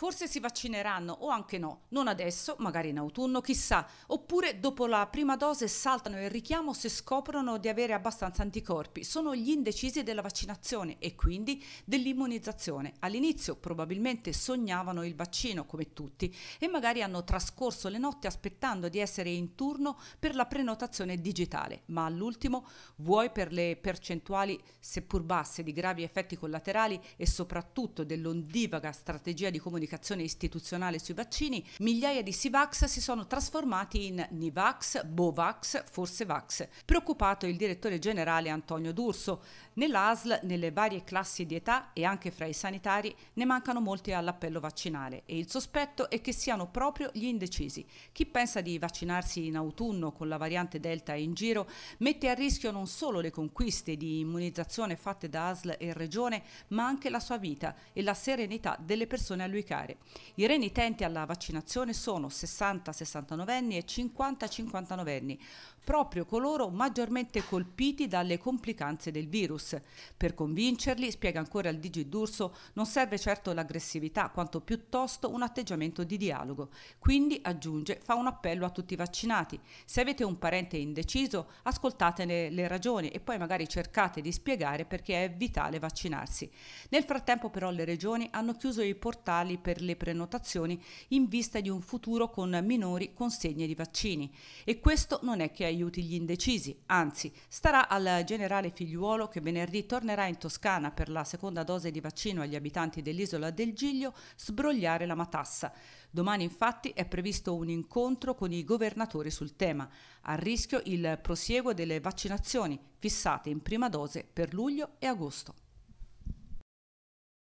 Forse si vaccineranno o anche no, non adesso, magari in autunno, chissà. Oppure dopo la prima dose saltano il richiamo se scoprono di avere abbastanza anticorpi. Sono gli indecisi della vaccinazione e quindi dell'immunizzazione. All'inizio probabilmente sognavano il vaccino, come tutti, e magari hanno trascorso le notti aspettando di essere in turno per la prenotazione digitale. Ma all'ultimo, vuoi per le percentuali, seppur basse, di gravi effetti collaterali e soprattutto dell'ondivaga strategia di comunicazione, comunicazione istituzionale sui vaccini, migliaia di Sivax si sono trasformati in Nivax, Bovax, forse Vax. Preoccupato il direttore generale Antonio D'Urso. Nell'ASL, nelle varie classi di età e anche fra i sanitari, ne mancano molti all'appello vaccinale e il sospetto è che siano proprio gli indecisi. Chi pensa di vaccinarsi in autunno con la variante Delta in giro mette a rischio non solo le conquiste di immunizzazione fatte da ASL e Regione, ma anche la sua vita e la serenità delle persone a lui care giudicare. I renitenti alla vaccinazione sono 60-69 anni e 50-59 anni, proprio coloro maggiormente colpiti dalle complicanze del virus. Per convincerli, spiega ancora il Digi D'Urso, non serve certo l'aggressività, quanto piuttosto un atteggiamento di dialogo. Quindi, aggiunge, fa un appello a tutti i vaccinati. Se avete un parente indeciso, ascoltatene le ragioni e poi magari cercate di spiegare perché è vitale vaccinarsi. Nel frattempo però le regioni hanno chiuso i portali per le prenotazioni in vista di un futuro con minori consegne di vaccini e questo non è che aiuta aiuti gli indecisi, anzi starà al generale Figliuolo che venerdì tornerà in Toscana per la seconda dose di vaccino agli abitanti dell'isola del Giglio sbrogliare la matassa. Domani infatti è previsto un incontro con i governatori sul tema, a rischio il prosieguo delle vaccinazioni fissate in prima dose per luglio e agosto.